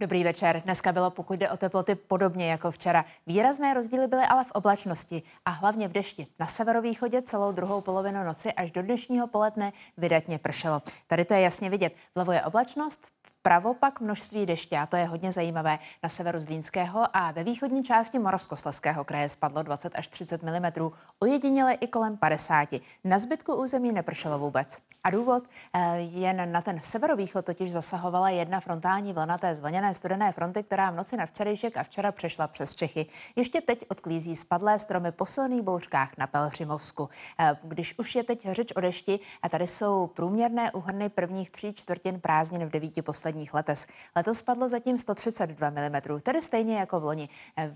Dobrý večer. Dneska bylo, pokud jde o teploty, podobně jako včera. Výrazné rozdíly byly ale v oblačnosti a hlavně v dešti. Na severovýchodě celou druhou polovinu noci až do dnešního poledne vydatně pršelo. Tady to je jasně vidět. Vlevo je oblačnost, vpravo pak množství deště a to je hodně zajímavé. Na severu Zlínského a ve východní části Moravskoslezského kraje spadlo 20 až 30 mm, ojediněle i kolem 50. Na zbytku území nepršelo vůbec. A důvod? Eh, jen na ten severovýchod totiž zasahovala jedna frontální vlna té zvlněné studené fronty, která v noci na včerejšek a včera přešla přes Čechy. Ještě teď odklízí spadlé stromy po silných bouřkách na Pelhřimovsku. Eh, když už je teď řeč o dešti a tady jsou průměrné uhrny prvních tří čtvrtin prázdnin v devíti posledních posledních letes. Letos spadlo zatím 132 mm, tedy stejně jako v loni.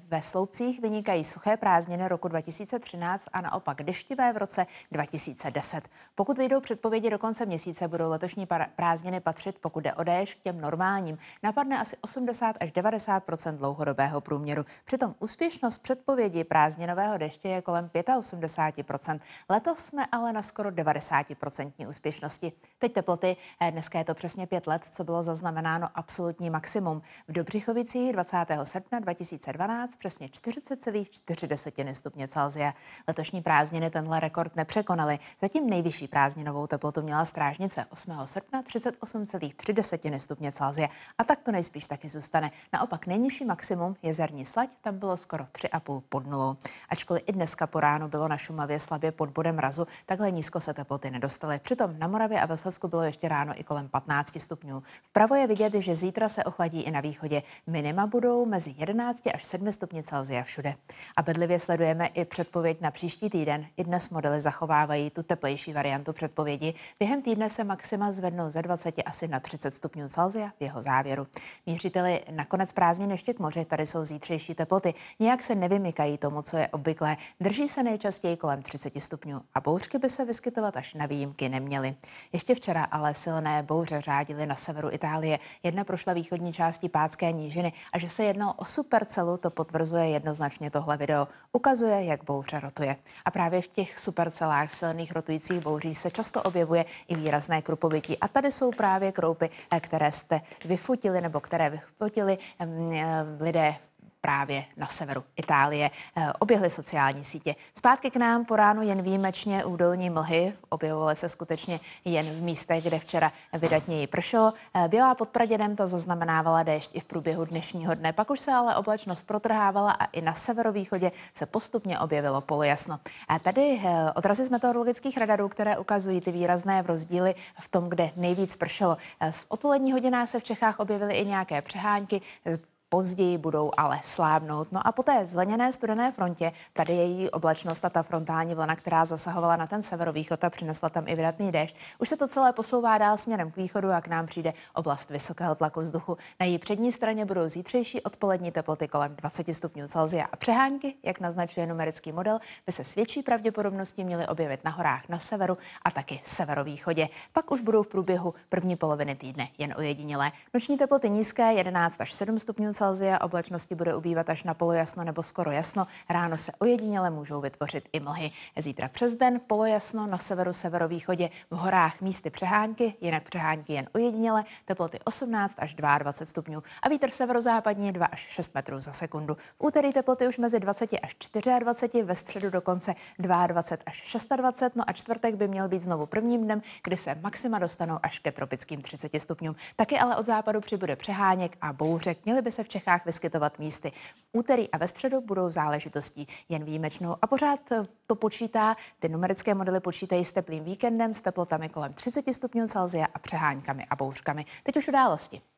Ve sloupcích vynikají suché prázdniny roku 2013 a naopak deštivé v roce 2010. Pokud vyjdou předpovědi do konce měsíce, budou letošní prázdniny patřit, pokud jde o déšť, k těm normálním. Napadne asi 80 až 90 dlouhodobého průměru. Přitom úspěšnost předpovědi prázdninového deště je kolem 85 Letos jsme ale na skoro 90 úspěšnosti. Teď teploty, eh, dneska je to přesně pět let, co bylo zaznamenáno zaznamenáno absolutní maximum. V Dobřichovicích 20. srpna 2012 přesně 40,4 stupně Celsia. Letošní prázdniny tenhle rekord nepřekonaly. Zatím nejvyšší prázdninovou teplotu měla strážnice 8. srpna 38,3 stupně Celsia. A tak to nejspíš taky zůstane. Naopak nejnižší maximum jezerní slať tam bylo skoro 3,5 pod nulou. Ačkoliv i dneska po ránu bylo na Šumavě slabě pod bodem mrazu, takhle nízko se teploty nedostaly. Přitom na Moravě a ve Slezsku bylo ještě ráno i kolem 15 stupňů. Vpravo je vidět, že zítra se ochladí i na východě. Minima budou mezi 11 až 7 stupni Celsia všude. A bedlivě sledujeme i předpověď na příští týden. I dnes modely zachovávají tu teplejší variantu předpovědi. Během týdne se maxima zvednou ze 20 asi na 30 stupňů Celsia v jeho závěru. Mířiteli nakonec prázdnin ještě k moři, tady jsou zítřejší teploty. Nějak se nevymykají tomu, co je obvyklé. Drží se nejčastěji kolem 30 stupňů a bouřky by se vyskytovat až na výjimky neměly. Ještě včera ale silné bouře řádily na severu Itálie Itálie. Jedna prošla východní částí Pátské nížiny a že se jednalo o supercelu, to potvrzuje jednoznačně tohle video. Ukazuje, jak bouře rotuje. A právě v těch supercelách silných rotujících bouří se často objevuje i výrazné krupovití. A tady jsou právě kroupy, eh, které jste vyfutili nebo které vyfutili mm, eh, lidé právě na severu Itálie. Eh, oběhly sociální sítě. Zpátky k nám po ránu jen výjimečně údolní mlhy objevovaly se skutečně jen v místech, kde včera vydatněji pršelo. Eh, bělá pod Pradědem to zaznamenávala déšť i v průběhu dnešního dne. Pak už se ale oblačnost protrhávala a i na severovýchodě se postupně objevilo polojasno. A tady eh, odrazy z meteorologických radarů, které ukazují ty výrazné v rozdíly v tom, kde nejvíc pršelo. z odpolední hodinách se v Čechách objevily i nějaké přehánky, později budou ale slábnout. No a po té zleněné studené frontě, tady je její oblačnost a ta frontální vlna, která zasahovala na ten severovýchod a přinesla tam i vydatný déšť, už se to celé posouvá dál směrem k východu a k nám přijde oblast vysokého tlaku vzduchu. Na její přední straně budou zítřejší odpolední teploty kolem 20 stupňů Celsia a přehánky, jak naznačuje numerický model, by se s větší pravděpodobností měly objevit na horách na severu a taky severovýchodě. Pak už budou v průběhu první poloviny týdne jen ojedinělé. Noční teploty nízké 11 až 7 stupňů Celsia, oblačnosti bude ubývat až na polojasno nebo skoro jasno. Ráno se ojediněle můžou vytvořit i mlhy. Zítra přes den polojasno na severu severovýchodě v horách místy přehánky, jinak přehánky jen ojediněle, teploty 18 až 22 stupňů a vítr severozápadní 2 až 6 metrů za sekundu. V úterý teploty už mezi 20 až 24, ve středu dokonce 22 až 26, no a čtvrtek by měl být znovu prvním dnem, kdy se maxima dostanou až ke tropickým 30 stupňům. Taky ale od západu přibude přeháněk a bouřek. Měly by se v Čechách vyskytovat místy. Úterý a ve středu budou záležitostí jen výjimečnou. A pořád eh, to počítá, ty numerické modely počítají s teplým víkendem, s teplotami kolem 30 stupňů Celsia a přeháňkami a bouřkami. Teď už události.